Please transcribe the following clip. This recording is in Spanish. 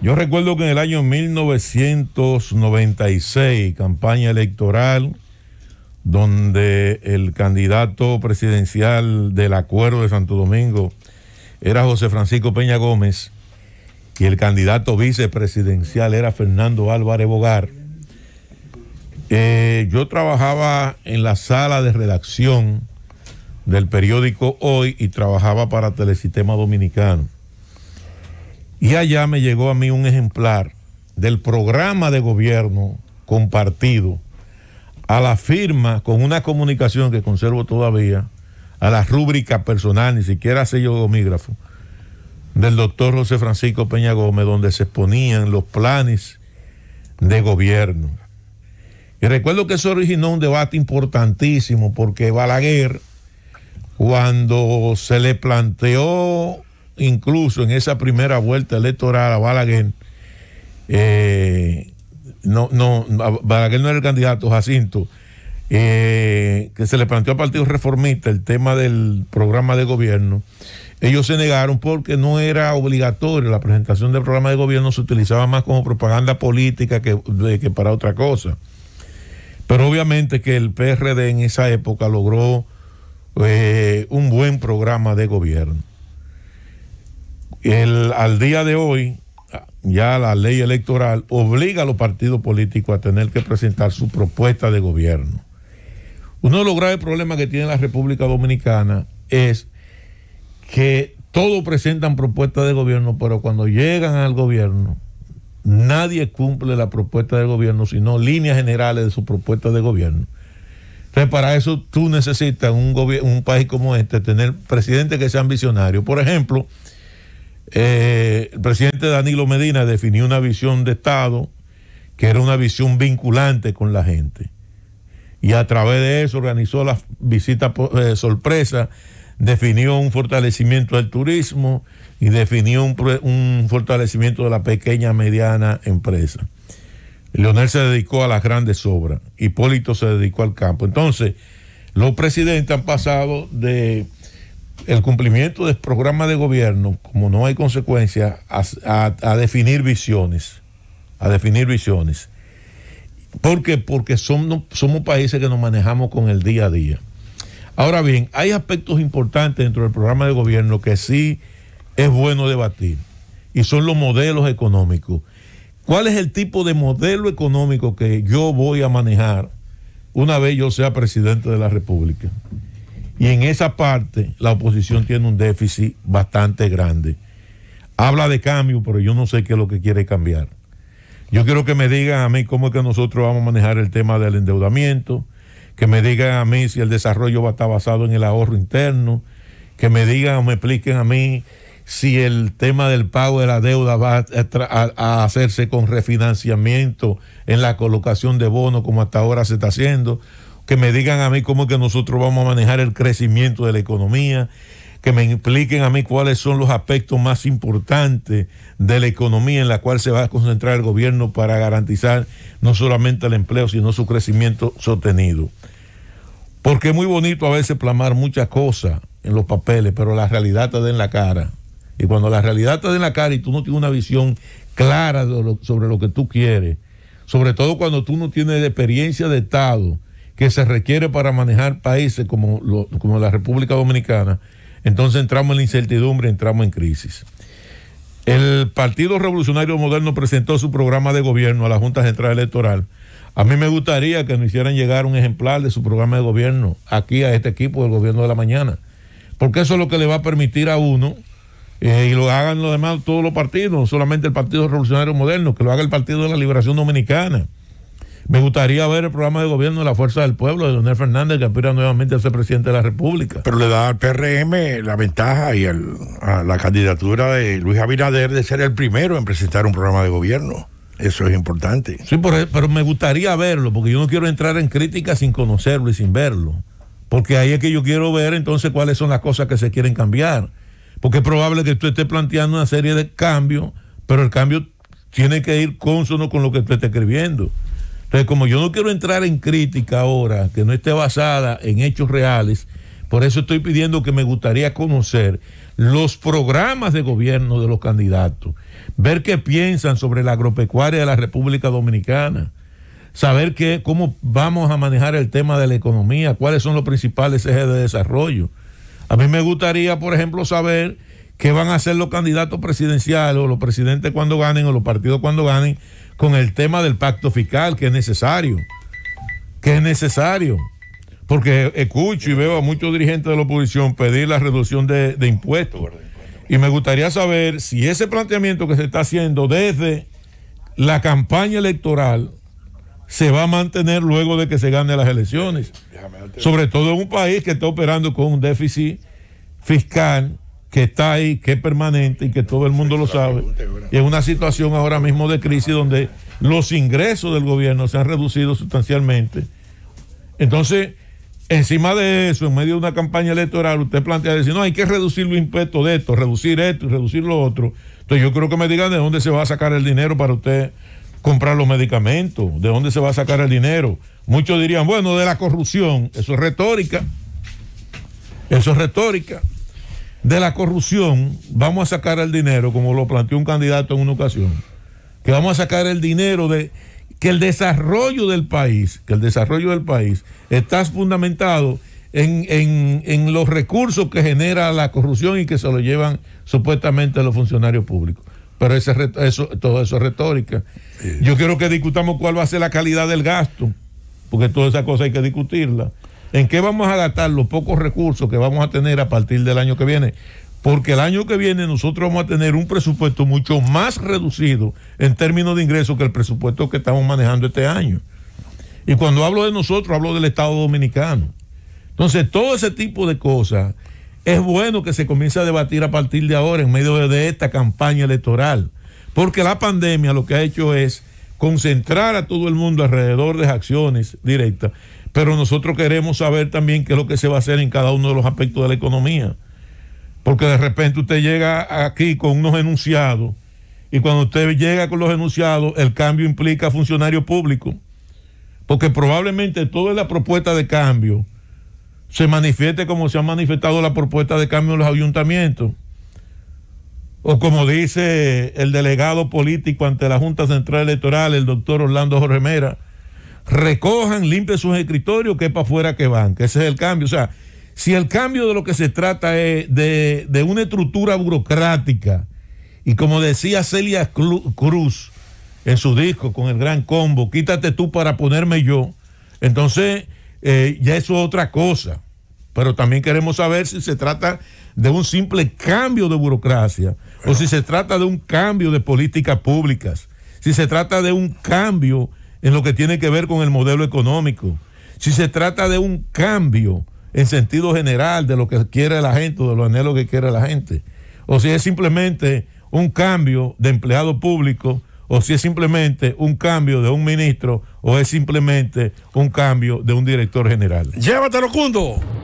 Yo recuerdo que en el año 1996, campaña electoral, donde el candidato presidencial del Acuerdo de Santo Domingo era José Francisco Peña Gómez y el candidato vicepresidencial era Fernando Álvarez Bogar. Eh, yo trabajaba en la sala de redacción del periódico Hoy y trabajaba para Telesistema Dominicano. Y allá me llegó a mí un ejemplar del programa de gobierno compartido a la firma con una comunicación que conservo todavía, a la rúbrica personal, ni siquiera sello homígrafo del doctor José Francisco Peña Gómez, donde se exponían los planes de gobierno. Y recuerdo que eso originó un debate importantísimo porque Balaguer, cuando se le planteó incluso en esa primera vuelta electoral a Balaguer, eh, no, no, Balaguer no era el candidato, Jacinto, eh, que se le planteó al Partido Reformista el tema del programa de gobierno. Ellos se negaron porque no era obligatorio la presentación del programa de gobierno, se utilizaba más como propaganda política que, para otra cosa. Pero obviamente que el PRD en esa época logró eh, un buen programa de gobierno al día de hoy, ya la ley electoral obliga a los partidos políticos a tener que presentar su propuesta de gobierno. Uno de los graves problemas que tiene la República Dominicana es que todos presentan propuestas de gobierno, pero cuando llegan al gobierno, nadie cumple la propuesta de gobierno, sino líneas generales de su propuesta de gobierno. Entonces, para eso tú necesitas un, un país como este, tener presidentes que sean visionarios. Por ejemplo, eh, el presidente Danilo Medina definió una visión de Estado que era una visión vinculante con la gente. Y a través de eso organizó las visitas eh, sorpresa, definió un fortalecimiento del turismo y definió un, fortalecimiento de la pequeña mediana empresa. Leonel se dedicó a las grandes obras, Hipólito se dedicó al campo. Entonces, los presidentes han pasado de el cumplimiento del programa de gobierno, como no hay consecuencia, a, definir visiones, a definir visiones. ¿Por qué? Porque somos países que nos manejamos con el día a día. Ahora bien, hay aspectos importantes dentro del programa de gobierno que sí es bueno debatir, y son los modelos económicos. ¿Cuál es el tipo de modelo económico que yo voy a manejar una vez yo sea presidente de la República? Y en esa parte la oposición tiene un déficit bastante grande. Habla de cambio, pero yo no sé qué es lo que quiere cambiar. Yo quiero que me digan a mí cómo es que nosotros vamos a manejar el tema del endeudamiento, que me digan a mí si el desarrollo va a estar basado en el ahorro interno, que me digan o me expliquen a mí si el tema del pago de la deuda va a, hacerse con refinanciamiento en la colocación de bonos como hasta ahora se está haciendo que me digan a mí cómo es que nosotros vamos a manejar el crecimiento de la economía, que me impliquen a mí cuáles son los aspectos más importantes de la economía en la cual se va a concentrar el gobierno para garantizar no solamente el empleo, sino su crecimiento sostenido. Porque es muy bonito a veces plamar muchas cosas en los papeles, pero la realidad te da en la cara. Y cuando la realidad te da en la cara y tú no tienes una visión clara sobre lo que tú quieres, sobre todo cuando tú no tienes experiencia de Estado, que se requiere para manejar países como, como la República Dominicana, entonces entramos en la incertidumbre, entramos en crisis. El Partido Revolucionario Moderno presentó su programa de gobierno a la Junta Central Electoral. A mí me gustaría que nos hicieran llegar un ejemplar de su programa de gobierno aquí a este equipo del gobierno de la mañana, porque eso es lo que le va a permitir a uno eh, y lo hagan los demás todos los partidos, solamente el Partido Revolucionario Moderno, que lo haga el Partido de la Liberación Dominicana, me gustaría ver el programa de gobierno de la Fuerza del Pueblo de Donel Fernández, que aspira nuevamente a ser presidente de la República. Pero le da al PRM la ventaja y a la candidatura de Luis Abinader de ser el primero en presentar un programa de gobierno. Eso es importante. Sí, pero, pero me gustaría verlo, porque yo no quiero entrar en crítica sin conocerlo y sin verlo. Porque ahí es que yo quiero ver entonces cuáles son las cosas que se quieren cambiar. Porque es probable que usted esté planteando una serie de cambios, pero el cambio tiene que ir consono con lo que usted está escribiendo. Entonces, como yo no quiero entrar en crítica ahora, que no esté basada en hechos reales, por eso estoy pidiendo que me gustaría conocer los programas de gobierno de los candidatos, ver qué piensan sobre la agropecuaria de la República Dominicana, saber cómo vamos a manejar el tema de la economía, cuáles son los principales ejes de desarrollo. A mí me gustaría, por ejemplo, saber Qué van a hacer los candidatos presidenciales o los presidentes cuando ganen o los partidos cuando ganen con el tema del pacto fiscal, que es necesario, que es necesario. Porque escucho y veo a muchos dirigentes de la oposición pedir la reducción de, de impuestos. Y me gustaría saber si ese planteamiento que se está haciendo desde la campaña electoral se va a mantener luego de que se ganen las elecciones. Sobre todo en un país que está operando con un déficit fiscal que está ahí, que es permanente y que todo el mundo lo sabe. Y es una situación ahora mismo de crisis donde los ingresos del gobierno se han reducido sustancialmente. Entonces, encima de eso, en medio de una campaña electoral, usted plantea decir, no, hay que reducir los impuestos de esto, reducir esto y reducir lo otro. Entonces, yo creo que me digan de dónde se va a sacar el dinero para usted comprar los medicamentos, de dónde se va a sacar el dinero. Muchos dirían, bueno, de la corrupción. Eso es retórica. Eso es retórica de la corrupción, vamos a sacar el dinero, como lo planteó un candidato en una ocasión, que vamos a sacar el dinero de que el desarrollo del país, que el desarrollo del país está fundamentado en, los recursos que genera la corrupción y que se lo llevan supuestamente los funcionarios públicos. Pero ese, eso, todo eso es retórica. Yo quiero que discutamos cuál va a ser la calidad del gasto, porque toda esa cosa hay que discutirla. ¿En qué vamos a gastar los pocos recursos que vamos a tener a partir del año que viene? Porque el año que viene nosotros vamos a tener un presupuesto mucho más reducido en términos de ingresos que el presupuesto que estamos manejando este año. Y cuando hablo de nosotros, hablo del Estado Dominicano. Entonces, todo ese tipo de cosas es bueno que se comience a debatir a partir de ahora en medio de esta campaña electoral. Porque la pandemia lo que ha hecho es concentrar a todo el mundo alrededor de acciones directas pero nosotros queremos saber también qué es lo que se va a hacer en cada uno de los aspectos de la economía. Porque de repente usted llega aquí con unos enunciados y cuando usted llega con los enunciados, el cambio implica funcionario público. Porque probablemente toda la propuesta de cambio se manifieste como se ha manifestado la propuesta de cambio en los ayuntamientos. O como dice el delegado político ante la Junta Central Electoral, el doctor Orlando Jorge recojan, limpien sus escritorios, que es para afuera que van, que ese es el cambio. O sea, si el cambio de lo que se trata es de, de una estructura burocrática, y como decía Celia Cruz en su disco con el gran combo, quítate tú para ponerme yo, entonces eh, ya eso es otra cosa. Pero también queremos saber si se trata de un simple cambio de burocracia o si se trata de un cambio de políticas públicas, si se trata de un cambio en lo que tiene que ver con el modelo económico, si se trata de un cambio en sentido general de lo que quiere la gente o de los anhelos que quiere la gente, o si es simplemente un cambio de empleado público, o si es simplemente un cambio de un ministro, o es simplemente un cambio de un director general. Llévatelo, Cundo.